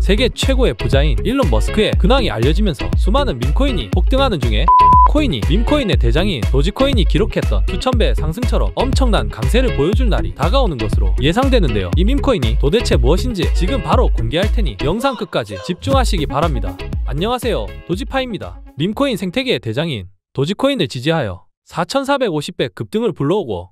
세계 최고의 부자인 일론 머스크의 근황이 알려지면서 수많은 민코인이 폭등하는 중에 코인이 민코인의 대장인 도지코인이 기록했던 수천 배 상승처럼 엄청난 강세를 보여줄 날이 다가오는 것으로 예상되는데요. 이 민코인이 도대체 무엇인지 지금 바로 공개할 테니 영상 끝까지 집중하시기 바랍니다. 안녕하세요. 도지파입니다. 민코인 생태계의 대장인 도지코인을 지지하여 4,450배 급등을 불러오고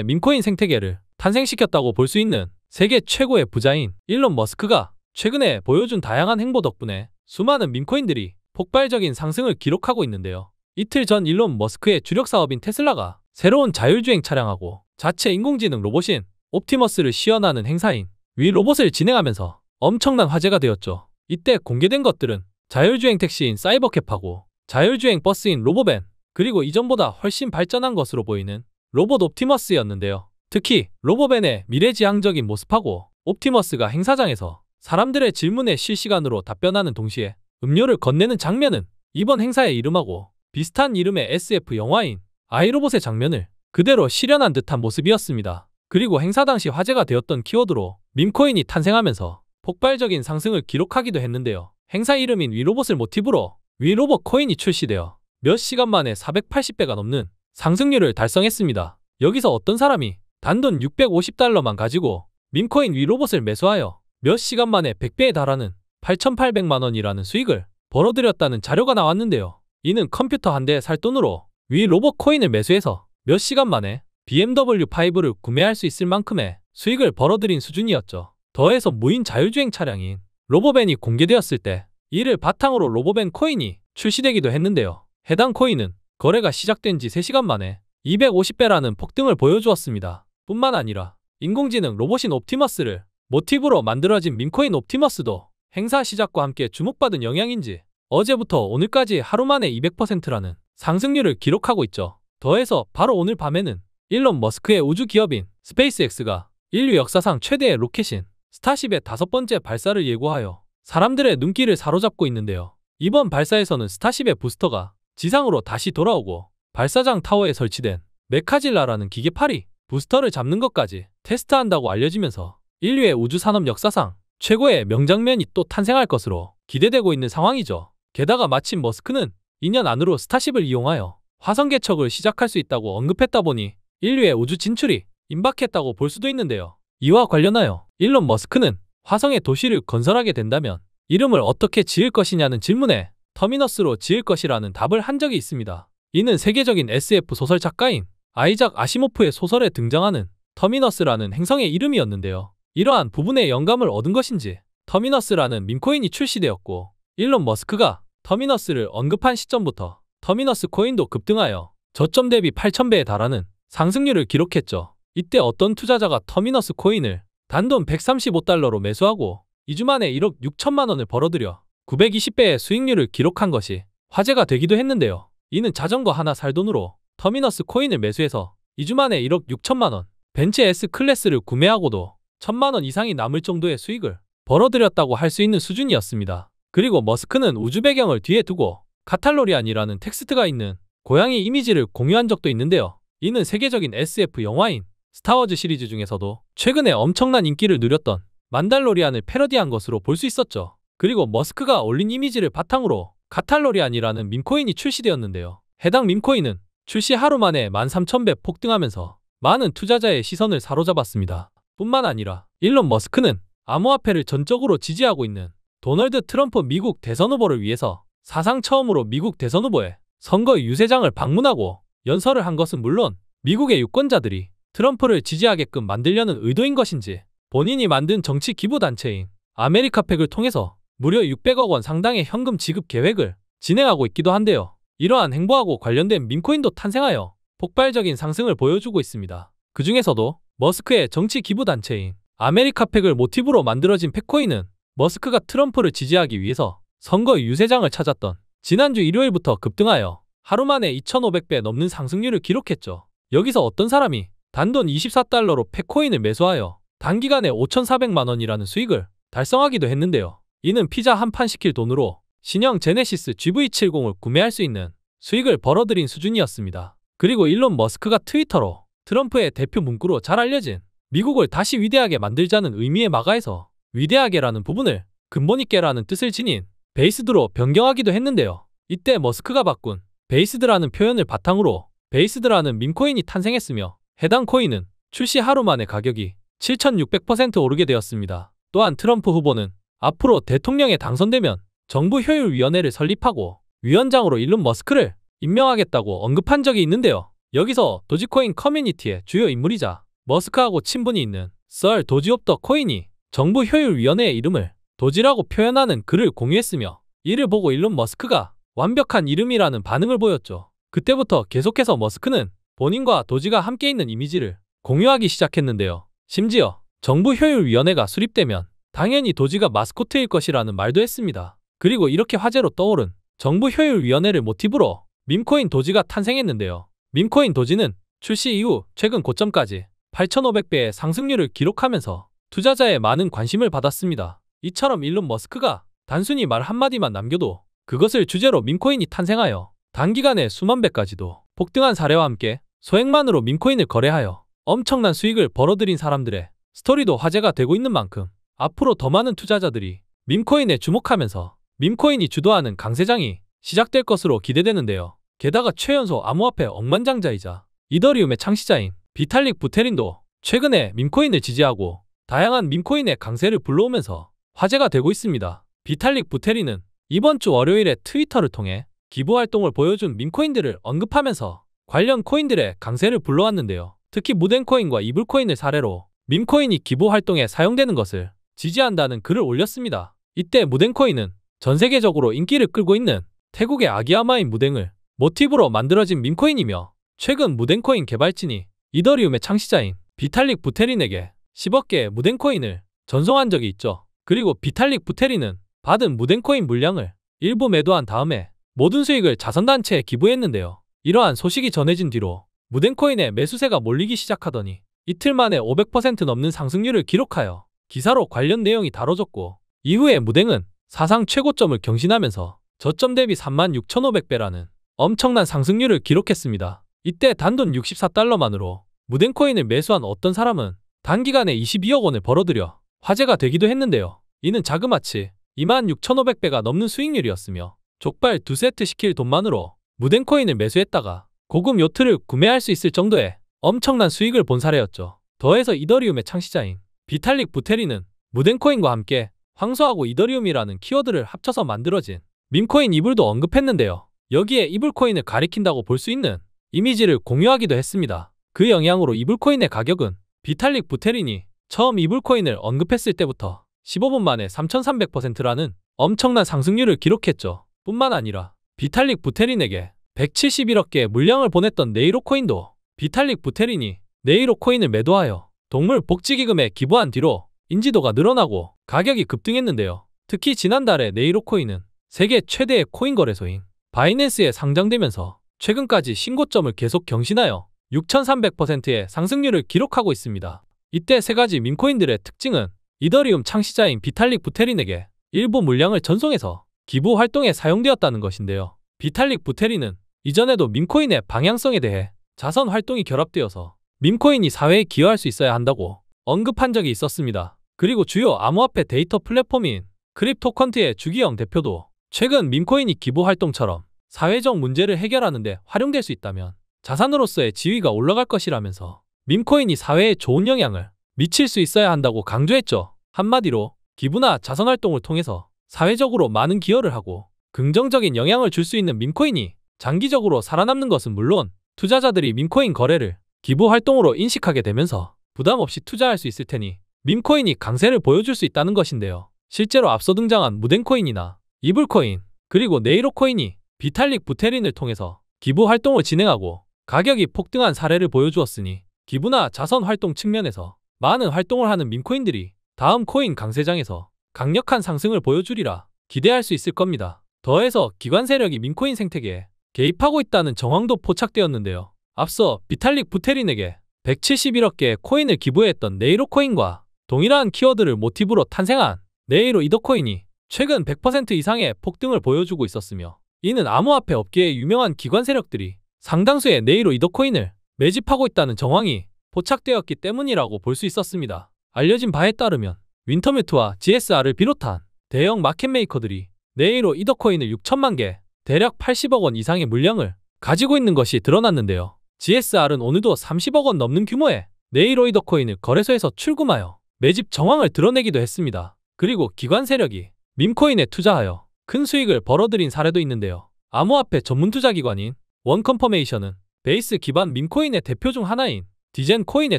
지금의 민코인 생태계를 탄생시켰다고 볼 수 있는 세계 최고의 부자인 일론 머스크가 최근에 보여준 다양한 행보 덕분에 수많은 민코인들이 폭발적인 상승을 기록하고 있는데요. 이틀 전 일론 머스크의 주력 사업인 테슬라가 새로운 자율주행 차량하고 자체 인공지능 로봇인 옵티머스를 시연하는 행사인 위 로봇을 진행하면서 엄청난 화제가 되었죠. 이때 공개된 것들은 자율주행 택시인 사이버캡하고 자율주행 버스인 로보밴 그리고 이전보다 훨씬 발전한 것으로 보이는 로봇 옵티머스였는데요. 특히 로보밴의 미래지향적인 모습하고 옵티머스가 행사장에서 사람들의 질문에 실시간으로 답변하는 동시에 음료를 건네는 장면은 이번 행사의 이름하고 비슷한 이름의 SF 영화인 아이로봇의 장면을 그대로 실현한 듯한 모습이었습니다. 그리고 행사 당시 화제가 되었던 키워드로 민코인이 탄생하면서 폭발적인 상승을 기록하기도 했는데요. 행사 이름인 위로봇을 모티브로 위로봇 코인이 출시되어 몇 시간 만에 480배가 넘는 상승률을 달성했습니다. 여기서 어떤 사람이 단돈 650달러만 가지고 민코인 위로봇을 매수하여 몇 시간 만에 100배에 달하는 8,800만 원이라는 수익을 벌어들였다는 자료가 나왔는데요. 이는 컴퓨터 한 대에 살 돈으로 위 로봇 코인을 매수해서 몇 시간 만에 BMW 5를 구매할 수 있을 만큼의 수익을 벌어들인 수준이었죠. 더해서 무인 자율주행 차량인 로보벤이 공개되었을 때 이를 바탕으로 로보벤 코인이 출시되기도 했는데요. 해당 코인은 거래가 시작된 지 3시간 만에 250배라는 폭등을 보여주었습니다. 뿐만 아니라 인공지능 로봇인 옵티머스를 모티브로 만들어진 민코인 옵티머스도 행사 시작과 함께 주목받은 영향인지 어제부터 오늘까지 하루 만에 200%라는 상승률을 기록하고 있죠. 더해서 바로 오늘 밤에는 일론 머스크의 우주 기업인 스페이스X가 인류 역사상 최대의 로켓인 스타쉽의 다섯 번째 발사를 예고하여 사람들의 눈길을 사로잡고 있는데요. 이번 발사에서는 스타쉽의 부스터가 지상으로 다시 돌아오고 발사장 타워에 설치된 메카질라라는 기계팔이 부스터를 잡는 것까지 테스트한다고 알려지면서 인류의 우주 산업 역사상 최고의 명장면이 또 탄생할 것으로 기대되고 있는 상황이죠. 게다가 마침 머스크는 2년 안으로 스타쉽을 이용하여 화성 개척을 시작할 수 있다고 언급했다 보니 인류의 우주 진출이 임박했다고 볼 수도 있는데요. 이와 관련하여 일론 머스크는 화성의 도시를 건설하게 된다면 이름을 어떻게 지을 것이냐는 질문에 터미너스로 지을 것이라는 답을 한 적이 있습니다. 이는 세계적인 SF 소설 작가인 아이작 아시모프의 소설에 등장하는 터미너스라는 행성의 이름이었는데요. 이러한 부분에 영감을 얻은 것인지 터미너스라는 민코인이 출시되었고 일론 머스크가 터미너스를 언급한 시점부터 터미너스 코인도 급등하여 저점 대비 8,000배에 달하는 상승률을 기록했죠. 이때 어떤 투자자가 터미너스 코인을 단돈 135달러로 매수하고 2주 만에 1억 6천만 원을 벌어들여 920배의 수익률을 기록한 것이 화제가 되기도 했는데요. 이는 자전거 하나 살 돈으로 터미너스 코인을 매수해서 2주 만에 1억 6천만 원, 벤츠 S 클래스를 구매하고도 천만 원 이상이 남을 정도의 수익을 벌어들였다고 할 수 있는 수준이었습니다. 그리고 머스크는 우주 배경을 뒤에 두고 카탈로리안이라는 텍스트가 있는 고양이 이미지를 공유한 적도 있는데요. 이는 세계적인 SF 영화인 스타워즈 시리즈 중에서도 최근에 엄청난 인기를 누렸던 만달로리안을 패러디한 것으로 볼 수 있었죠. 그리고 머스크가 올린 이미지를 바탕으로 카탈로리안이라는 밈코인이 출시되었는데요. 해당 밈코인은 출시 하루 만에 13,000배 폭등하면서 많은 투자자의 시선을 사로잡았습니다. 뿐만 아니라 일론 머스크는 암호화폐를 전적으로 지지하고 있는 도널드 트럼프 미국 대선 후보를 위해서 사상 처음으로 미국 대선 후보의 선거 유세장을 방문하고 연설을 한 것은 물론 미국의 유권자들이 트럼프를 지지하게끔 만들려는 의도인 것인지 본인이 만든 정치 기부 단체인 아메리카팩을 통해서 무려 600억 원 상당의 현금 지급 계획을 진행하고 있기도 한데요. 이러한 행보하고 관련된 민코인도 탄생하여 폭발적인 상승을 보여주고 있습니다. 그 중에서도 머스크의 정치 기부 단체인 아메리카팩을 모티브로 만들어진 팩코인은 머스크가 트럼프를 지지하기 위해서 선거 유세장을 찾았던 지난주 일요일부터 급등하여 하루 만에 2,500배 넘는 상승률을 기록했죠. 여기서 어떤 사람이 단돈 24달러로 팩코인을 매수하여 단기간에 5,400만 원이라는 수익을 달성하기도 했는데요. 이는 피자 한 판 시킬 돈으로 신형 제네시스 GV70을 구매할 수 있는 수익을 벌어들인 수준이었습니다. 그리고 일론 머스크가 트위터로 트럼프의 대표 문구로 잘 알려진 미국을 다시 위대하게 만들자는 의미의 마가에서 위대하게라는 부분을 근본 있게라는 뜻을 지닌 베이스드로 변경하기도 했는데요. 이때 머스크가 바꾼 베이스드라는 표현을 바탕으로 베이스드라는 민코인이 탄생했으며 해당 코인은 출시 하루 만에 가격이 7,600% 오르게 되었습니다. 또한 트럼프 후보는 앞으로 대통령에 당선되면 정부 효율위원회를 설립하고 위원장으로 일론 머스크를 임명하겠다고 언급한 적이 있는데요. 여기서 도지코인 커뮤니티의 주요 인물이자 머스크하고 친분이 있는 썰 도지옵더 코인이 정부 효율위원회의 이름을 도지라고 표현하는 글을 공유했으며 이를 보고 일론 머스크가 완벽한 이름이라는 반응을 보였죠. 그때부터 계속해서 머스크는 본인과 도지가 함께 있는 이미지를 공유하기 시작했는데요. 심지어 정부 효율위원회가 수립되면 당연히 도지가 마스코트일 것이라는 말도 했습니다. 그리고 이렇게 화제로 떠오른 정부 효율위원회를 모티브로 민코인 도지가 탄생했는데요. 민코인 도지는 출시 이후 최근 고점까지 8,500배의 상승률을 기록하면서 투자자의 많은 관심을 받았습니다. 이처럼 일론 머스크가 단순히 말 한마디만 남겨도 그것을 주제로 민코인이 탄생하여 단기간에 수만 배까지도 폭등한 사례와 함께 소액만으로 민코인을 거래하여 엄청난 수익을 벌어들인 사람들의 스토리도 화제가 되고 있는 만큼 앞으로 더 많은 투자자들이 민코인에 주목하면서 민코인이 주도하는 강세장이 시작될 것으로 기대되는데요. 게다가 최연소 암호화폐 억만장자이자 이더리움의 창시자인 비탈릭 부테린도 최근에 밈코인을 지지하고 다양한 밈코인의 강세를 불러오면서 화제가 되고 있습니다. 비탈릭 부테린은 이번 주 월요일에 트위터를 통해 기부 활동을 보여준 밈코인들을 언급하면서 관련 코인들의 강세를 불러왔는데요. 특히 무덴코인과 이불코인을 사례로 밈코인이 기부 활동에 사용되는 것을 지지한다는 글을 올렸습니다. 이때 무덴코인은 전 세계적으로 인기를 끌고 있는 태국의 아기아마인 무댕을 모티브로 만들어진 민코인이며 최근 무덴코인 개발진이 이더리움의 창시자인 비탈릭 부테린에게 10억 개의 무덴코인을 전송한 적이 있죠. 그리고 비탈릭 부테린은 받은 무덴코인 물량을 일부 매도한 다음에 모든 수익을 자선단체에 기부했는데요. 이러한 소식이 전해진 뒤로 무덴코인의 매수세가 몰리기 시작하더니 이틀 만에 500% 넘는 상승률을 기록하여 기사로 관련 내용이 다뤄졌고 이후에 무댕은 사상 최고점을 경신하면서 저점 대비 36,500배라는 엄청난 상승률을 기록했습니다. 이때 단돈 64달러만으로 무덴코인을 매수한 어떤 사람은 단기간에 22억 원을 벌어들여 화제가 되기도 했는데요. 이는 자그마치 26,500배가 넘는 수익률이었으며 족발 두 세트 시킬 돈만으로 무덴코인을 매수했다가 고급 요트를 구매할 수 있을 정도의 엄청난 수익을 본 사례였죠. 더해서 이더리움의 창시자인 비탈릭 부테리는 무덴코인과 함께 황소하고 이더리움이라는 키워드를 합쳐서 만들어진 민코인 이불도 언급했는데요. 여기에 이블코인을 가리킨다고 볼 수 있는 이미지를 공유하기도 했습니다. 그 영향으로 이블코인의 가격은 비탈릭 부테린이 처음 이블코인을 언급했을 때부터 15분 만에 3,300%라는 엄청난 상승률을 기록했죠. 뿐만 아니라 비탈릭 부테린에게 171억 개의 물량을 보냈던 네이로코인도 비탈릭 부테린이 네이로코인을 매도하여 동물 복지기금에 기부한 뒤로 인지도가 늘어나고 가격이 급등했는데요. 특히 지난달에 네이로코인은 세계 최대의 코인 거래소인 바이낸스에 상장되면서 최근까지 신고점을 계속 경신하여 6,300%의 상승률을 기록하고 있습니다. 이때 세 가지 민코인들의 특징은 이더리움 창시자인 비탈릭 부테린에게 일부 물량을 전송해서 기부 활동에 사용되었다는 것인데요. 비탈릭 부테린은 이전에도 민코인의 방향성에 대해 자선 활동이 결합되어서 민코인이 사회에 기여할 수 있어야 한다고 언급한 적이 있었습니다. 그리고 주요 암호화폐 데이터 플랫폼인 크립토컨트의 주기영 대표도 최근 민코인이 기부 활동처럼 사회적 문제를 해결하는 데 활용될 수 있다면 자산으로서의 지위가 올라갈 것이라면서 민코인이 사회에 좋은 영향을 미칠 수 있어야 한다고 강조했죠. 한마디로 기부나 자선활동을 통해서 사회적으로 많은 기여를 하고 긍정적인 영향을 줄 수 있는 민코인이 장기적으로 살아남는 것은 물론 투자자들이 민코인 거래를 기부 활동으로 인식하게 되면서 부담 없이 투자할 수 있을 테니 민코인이 강세를 보여줄 수 있다는 것인데요. 실제로 앞서 등장한 무덴코인이나 이블코인, 그리고 네이로코인이 비탈릭 부테린을 통해서 기부 활동을 진행하고 가격이 폭등한 사례를 보여주었으니 기부나 자선 활동 측면에서 많은 활동을 하는 민코인들이 다음 코인 강세장에서 강력한 상승을 보여주리라 기대할 수 있을 겁니다. 더해서 기관 세력이 민코인 생태계에 개입하고 있다는 정황도 포착되었는데요. 앞서 비탈릭 부테린에게 171억 개의 코인을 기부했던 네이로코인과 동일한 키워드를 모티브로 탄생한 네이로 이더코인이 최근 100% 이상의 폭등을 보여주고 있었으며 이는 암호화폐 업계의 유명한 기관 세력들이 상당수의 네이로 이더코인을 매집하고 있다는 정황이 포착되었기 때문이라고 볼 수 있었습니다. 알려진 바에 따르면 윈터뮤트와 GSR을 비롯한 대형 마켓메이커들이 네이로 이더코인을 6천만 개, 대략 80억 원 이상의 물량을 가지고 있는 것이 드러났는데요. GSR은 오늘도 30억 원 넘는 규모의 네이로 이더코인을 거래소에서 출금하여 매집 정황을 드러내기도 했습니다. 그리고 기관 세력이 밈코인에 투자하여 큰 수익을 벌어들인 사례도 있는데요. 암호화폐 전문 투자기관인 원컴퍼메이션은 베이스 기반 밈코인의 대표 중 하나인 디젠코인에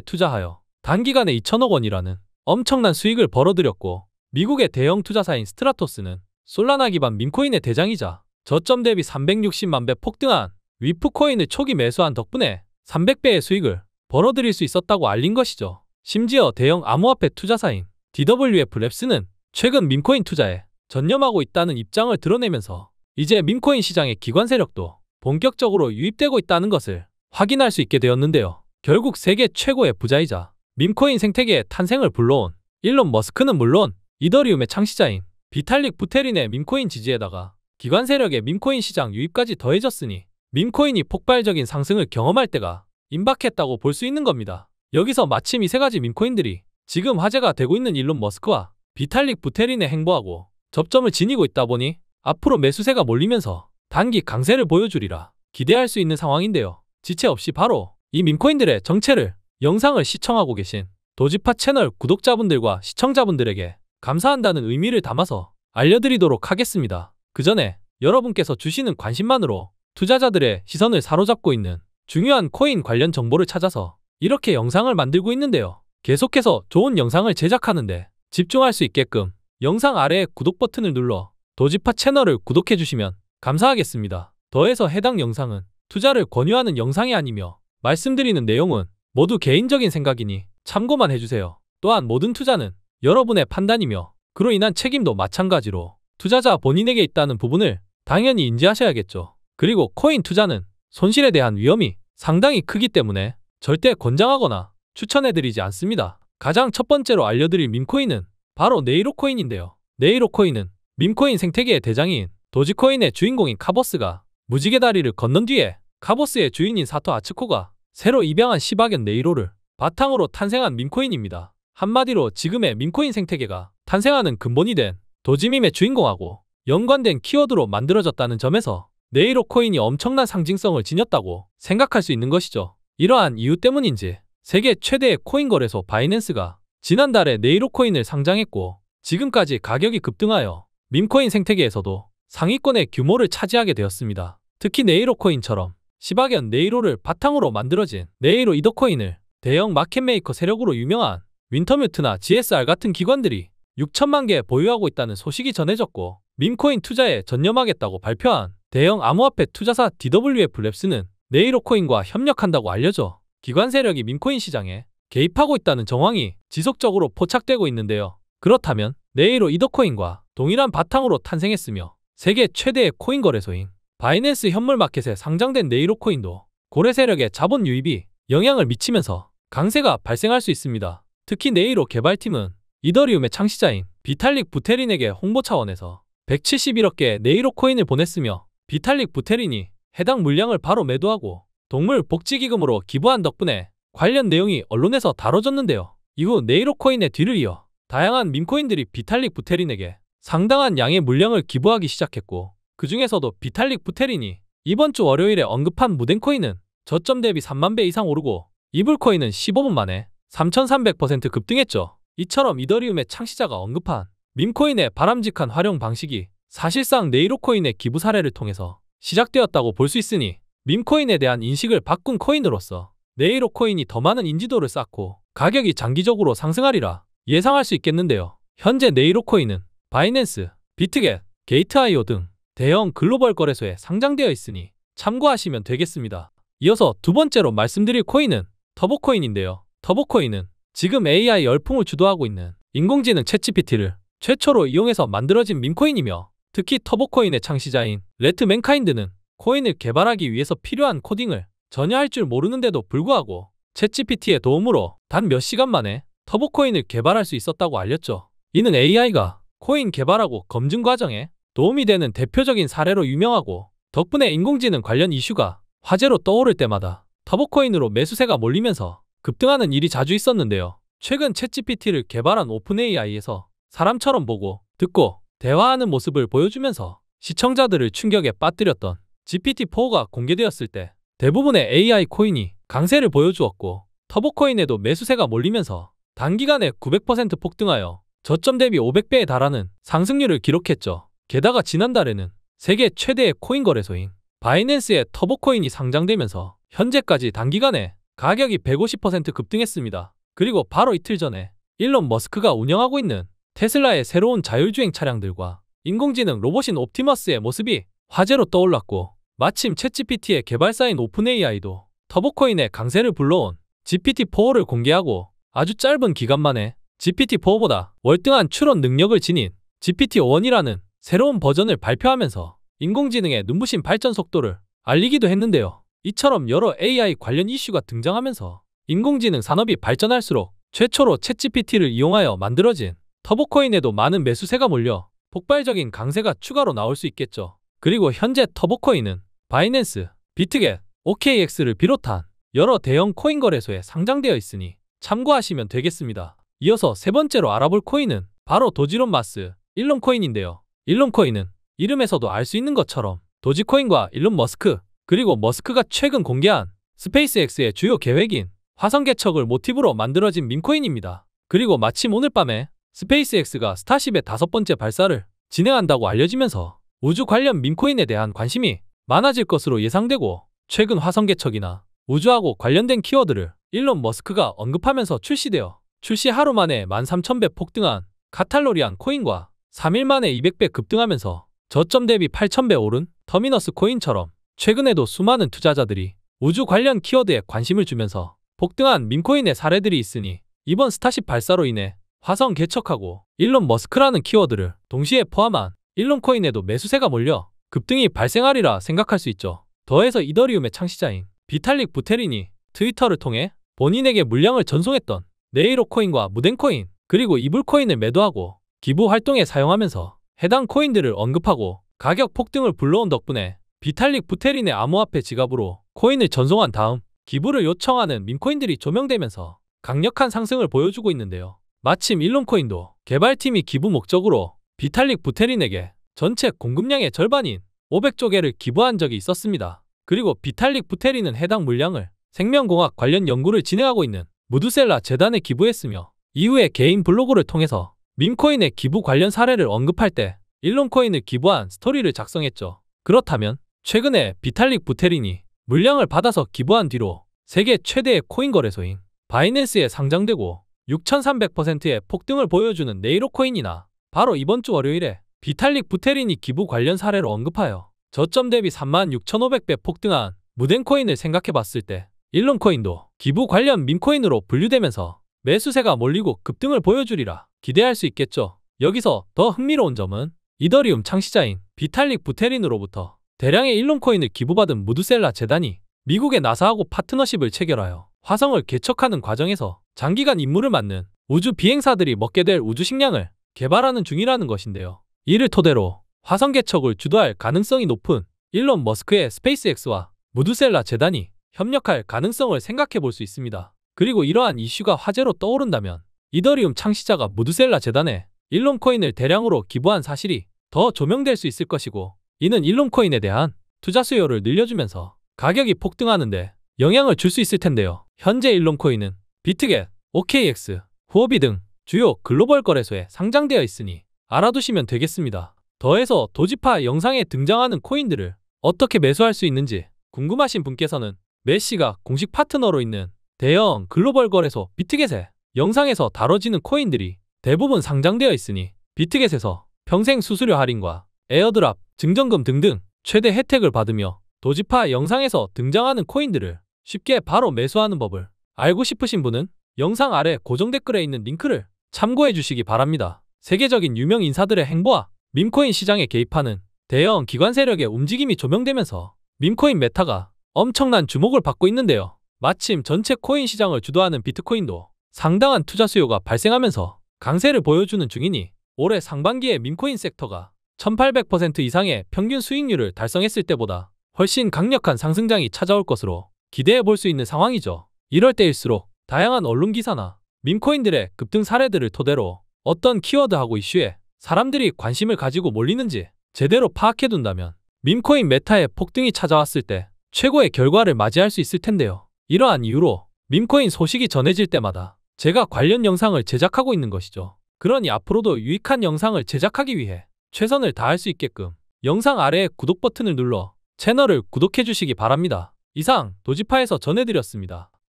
투자하여 단기간에 2천억 원이라는 엄청난 수익을 벌어들였고 미국의 대형 투자사인 스트라토스는 솔라나 기반 밈코인의 대장이자 저점 대비 360만 배 폭등한 위프코인을 초기 매수한 덕분에 300배의 수익을 벌어들일 수 있었다고 알린 것이죠. 심지어 대형 암호화폐 투자사인 DWF 랩스는 최근 밈코인 투자에 전념하고 있다는 입장을 드러내면서 이제 민코인 시장의 기관 세력도 본격적으로 유입되고 있다는 것을 확인할 수 있게 되었는데요. 결국 세계 최고의 부자이자 민코인 생태계의 탄생을 불러온 일론 머스크는 물론 이더리움의 창시자인 비탈릭 부테린의 민코인 지지에다가 기관 세력의 민코인 시장 유입까지 더해졌으니 민코인이 폭발적인 상승을 경험할 때가 임박했다고 볼 수 있는 겁니다. 여기서 마침 이 세 가지 민코인들이 지금 화제가 되고 있는 일론 머스크와 비탈릭 부테린의 행보하고 접점을 지니고 있다 보니 앞으로 매수세가 몰리면서 단기 강세를 보여주리라 기대할 수 있는 상황인데요. 지체 없이 바로 이 민코인들의 정체를 영상을 시청하고 계신 도지파 채널 구독자분들과 시청자분들에게 감사한다는 의미를 담아서 알려드리도록 하겠습니다. 그 전에 여러분께서 주시는 관심만으로 투자자들의 시선을 사로잡고 있는 중요한 코인 관련 정보를 찾아서 이렇게 영상을 만들고 있는데요. 계속해서 좋은 영상을 제작하는데 집중할 수 있게끔 영상 아래에 구독 버튼을 눌러 도지파 채널을 구독해주시면 감사하겠습니다. 더해서 해당 영상은 투자를 권유하는 영상이 아니며 말씀드리는 내용은 모두 개인적인 생각이니 참고만 해주세요. 또한 모든 투자는 여러분의 판단이며 그로 인한 책임도 마찬가지로 투자자 본인에게 있다는 부분을 당연히 인지하셔야겠죠. 그리고 코인 투자는 손실에 대한 위험이 상당히 크기 때문에 절대 권장하거나 추천해드리지 않습니다. 가장 첫 번째로 알려드릴 민코인은 바로 네이로코인인데요. 네이로코인은 밈코인 생태계의 대장인 도지코인의 주인공인 카보스가 무지개 다리를 건넌 뒤에 카보스의 주인인 사토 아츠코가 새로 입양한 시바견 네이로를 바탕으로 탄생한 밈코인입니다. 한마디로 지금의 밈코인 생태계가 탄생하는 근본이 된 도지밈의 주인공하고 연관된 키워드로 만들어졌다는 점에서 네이로 코인이 엄청난 상징성을 지녔다고 생각할 수 있는 것이죠. 이러한 이유 때문인지 세계 최대의 코인 거래소 바이낸스가 지난달에 네이로코인을 상장했고 지금까지 가격이 급등하여 민코인 생태계에서도 상위권의 규모를 차지하게 되었습니다. 특히 네이로코인처럼 시바견 네이로를 바탕으로 만들어진 네이로 이더코인을 대형 마켓메이커 세력으로 유명한 윈터뮤트나 GSR 같은 기관들이 6천만 개 보유하고 있다는 소식이 전해졌고 민코인 투자에 전념하겠다고 발표한 대형 암호화폐 투자사 DWF 랩스는 네이로코인과 협력한다고 알려져 기관 세력이 민코인 시장에 개입하고 있다는 정황이 지속적으로 포착되고 있는데요. 그렇다면 네이로 이더코인과 동일한 바탕으로 탄생했으며 세계 최대의 코인 거래소인 바이낸스 현물마켓에 상장된 네이로 코인도 고래 세력의 자본 유입이 영향을 미치면서 강세가 발생할 수 있습니다. 특히 네이로 개발팀은 이더리움의 창시자인 비탈릭 부테린에게 홍보 차원에서 171억 개의 네이로 코인을 보냈으며 비탈릭 부테린이 해당 물량을 바로 매도하고 동물 복지기금으로 기부한 덕분에 관련 내용이 언론에서 다뤄졌는데요. 이후 네이로코인의 뒤를 이어 다양한 민코인들이 비탈릭 부테린에게 상당한 양의 물량을 기부하기 시작했고 그 중에서도 비탈릭 부테린이 이번 주 월요일에 언급한 무덴코인은 저점 대비 3만 배 이상 오르고 이불코인은 15분 만에 3,300% 급등했죠. 이처럼 이더리움의 창시자가 언급한 민코인의 바람직한 활용 방식이 사실상 네이로코인의 기부 사례를 통해서 시작되었다고 볼 수 있으니 민코인에 대한 인식을 바꾼 코인으로서 네이로코인이 더 많은 인지도를 쌓고 가격이 장기적으로 상승하리라 예상할 수 있겠는데요. 현재 네이로코인은 바이낸스, 비트겟, 게이트아이오 등 대형 글로벌 거래소에 상장되어 있으니 참고하시면 되겠습니다. 이어서 두 번째로 말씀드릴 코인은 터보코인인데요. 터보코인은 지금 AI 열풍을 주도하고 있는 인공지능 채치 p t 를 최초로 이용해서 만들어진 민코인이며 특히 터보코인의 창시자인 레트 맨카인드는 코인을 개발하기 위해서 필요한 코딩을 전혀 할 줄 모르는데도 불구하고 챗GPT의 도움으로 단 몇 시간 만에 터보코인을 개발할 수 있었다고 알렸죠. 이는 AI가 코인 개발하고 검증 과정에 도움이 되는 대표적인 사례로 유명하고 덕분에 인공지능 관련 이슈가 화제로 떠오를 때마다 터보코인으로 매수세가 몰리면서 급등하는 일이 자주 있었는데요. 최근 챗GPT를 개발한 오픈AI에서 사람처럼 보고 듣고 대화하는 모습을 보여주면서 시청자들을 충격에 빠뜨렸던 GPT-4가 공개되었을 때 대부분의 AI 코인이 강세를 보여주었고 터보코인에도 매수세가 몰리면서 단기간에 900% 폭등하여 저점 대비 500배에 달하는 상승률을 기록했죠. 게다가 지난달에는 세계 최대의 코인 거래소인 바이낸스의 터보코인이 상장되면서 현재까지 단기간에 가격이 150% 급등했습니다. 그리고 바로 이틀 전에 일론 머스크가 운영하고 있는 테슬라의 새로운 자율주행 차량들과 인공지능 로봇인 옵티머스의 모습이 화제로 떠올랐고 마침 챗GPT의 개발사인 오픈AI도 터보코인의 강세를 불러온 GPT-4를 공개하고 아주 짧은 기간 만에 GPT-4보다 월등한 추론 능력을 지닌 GPT-1이라는 새로운 버전을 발표하면서 인공지능의 눈부신 발전 속도를 알리기도 했는데요. 이처럼 여러 AI 관련 이슈가 등장하면서 인공지능 산업이 발전할수록 최초로 챗GPT를 이용하여 만들어진 터보코인에도 많은 매수세가 몰려 폭발적인 강세가 추가로 나올 수 있겠죠. 그리고 현재 터보코인은 바이낸스, 비트겟, OKX를 비롯한 여러 대형 코인 거래소에 상장되어 있으니 참고하시면 되겠습니다. 이어서 세 번째로 알아볼 코인은 바로 도지론 마스, 일론 코인인데요. 일론 코인은 이름에서도 알 수 있는 것처럼 도지코인과 일론 머스크, 그리고 머스크가 최근 공개한 스페이스X의 주요 계획인 화성 개척을 모티브로 만들어진 민코인입니다. 그리고 마침 오늘 밤에 스페이스X가 스타쉽의 다섯 번째 발사를 진행한다고 알려지면서 우주 관련 민코인에 대한 관심이 많아질 것으로 예상되고 최근 화성 개척이나 우주하고 관련된 키워드를 일론 머스크가 언급하면서 출시되어 출시 하루 만에 13,000배 폭등한 카탈로리안 코인과 3일 만에 200배 급등하면서 저점 대비 8,000배 오른 터미너스 코인처럼 최근에도 수많은 투자자들이 우주 관련 키워드에 관심을 주면서 폭등한 민코인의 사례들이 있으니 이번 스타쉽 발사로 인해 화성 개척하고 일론 머스크라는 키워드를 동시에 포함한 일론코인에도 매수세가 몰려 급등이 발생하리라 생각할 수 있죠. 더해서 이더리움의 창시자인 비탈릭 부테린이 트위터를 통해 본인에게 물량을 전송했던 네이로 코인과 무덴 코인 그리고 이불 코인을 매도하고 기부 활동에 사용하면서 해당 코인들을 언급하고 가격 폭등을 불러온 덕분에 비탈릭 부테린의 암호화폐 지갑으로 코인을 전송한 다음 기부를 요청하는 민코인들이 조명되면서 강력한 상승을 보여주고 있는데요. 마침 일론코인도 개발팀이 기부 목적으로 비탈릭 부테린에게 전체 공급량의 절반인 500조 개를 기부한 적이 있었습니다. 그리고 비탈릭 부테리는 해당 물량을 생명공학 관련 연구를 진행하고 있는 무드셀라 재단에 기부했으며 이후에 개인 블로그를 통해서 민코인의 기부 관련 사례를 언급할 때 일론코인을 기부한 스토리를 작성했죠. 그렇다면 최근에 비탈릭 부테린이 물량을 받아서 기부한 뒤로 세계 최대의 코인 거래소인 바이낸스에 상장되고 6,300%의 폭등을 보여주는 네이로코인이나 바로 이번 주 월요일에 비탈릭 부테린이 기부 관련 사례를 언급하여 저점 대비 36,500배 폭등한 무덴코인을 생각해봤을 때 일론코인도 기부 관련 민코인으로 분류되면서 매수세가 몰리고 급등을 보여주리라 기대할 수 있겠죠. 여기서 더 흥미로운 점은 이더리움 창시자인 비탈릭 부테린으로부터 대량의 일론코인을 기부받은 무드셀라 재단이 미국의 나사하고 파트너십을 체결하여 화성을 개척하는 과정에서 장기간 임무를 맡는 우주 비행사들이 먹게 될 우주 식량을 개발하는 중이라는 것인데요. 이를 토대로 화성 개척을 주도할 가능성이 높은 일론 머스크의 스페이스X와 무드셀라 재단이 협력할 가능성을 생각해 볼 수 있습니다. 그리고 이러한 이슈가 화제로 떠오른다면 이더리움 창시자가 무드셀라 재단에 일론 코인을 대량으로 기부한 사실이 더 조명될 수 있을 것이고 이는 일론 코인에 대한 투자 수요를 늘려주면서 가격이 폭등하는데 영향을 줄 수 있을 텐데요. 현재 일론 코인은 비트겟, OKX, 후오비 등 주요 글로벌 거래소에 상장되어 있으니 알아두시면 되겠습니다. 더해서 도지파 영상에 등장하는 코인들을 어떻게 매수할 수 있는지 궁금하신 분께서는 메시가 공식 파트너로 있는 대형 글로벌 거래소 비트겟에 영상에서 다뤄지는 코인들이 대부분 상장되어 있으니 비트겟에서 평생 수수료 할인과 에어드랍, 증정금 등등 최대 혜택을 받으며 도지파 영상에서 등장하는 코인들을 쉽게 바로 매수하는 법을 알고 싶으신 분은 영상 아래 고정 댓글에 있는 링크를 참고해 주시기 바랍니다. 세계적인 유명 인사들의 행보와 밈코인 시장에 개입하는 대형 기관 세력의 움직임이 조명되면서 밈코인 메타가 엄청난 주목을 받고 있는데요. 마침 전체 코인 시장을 주도하는 비트코인도 상당한 투자 수요가 발생하면서 강세를 보여주는 중이니 올해 상반기에 밈코인 섹터가 1800% 이상의 평균 수익률을 달성했을 때보다 훨씬 강력한 상승장이 찾아올 것으로 기대해 볼 수 있는 상황이죠. 이럴 때일수록 다양한 언론 기사나 밈코인들의 급등 사례들을 토대로 어떤 키워드하고 이슈에 사람들이 관심을 가지고 몰리는지 제대로 파악해둔다면 민코인 메타의 폭등이 찾아왔을 때 최고의 결과를 맞이할 수 있을 텐데요. 이러한 이유로 민코인 소식이 전해질 때마다 제가 관련 영상을 제작하고 있는 것이죠. 그러니 앞으로도 유익한 영상을 제작하기 위해 최선을 다할 수 있게끔 영상 아래에 구독 버튼을 눌러 채널을 구독해 주시기 바랍니다. 이상 도지파에서 전해드렸습니다.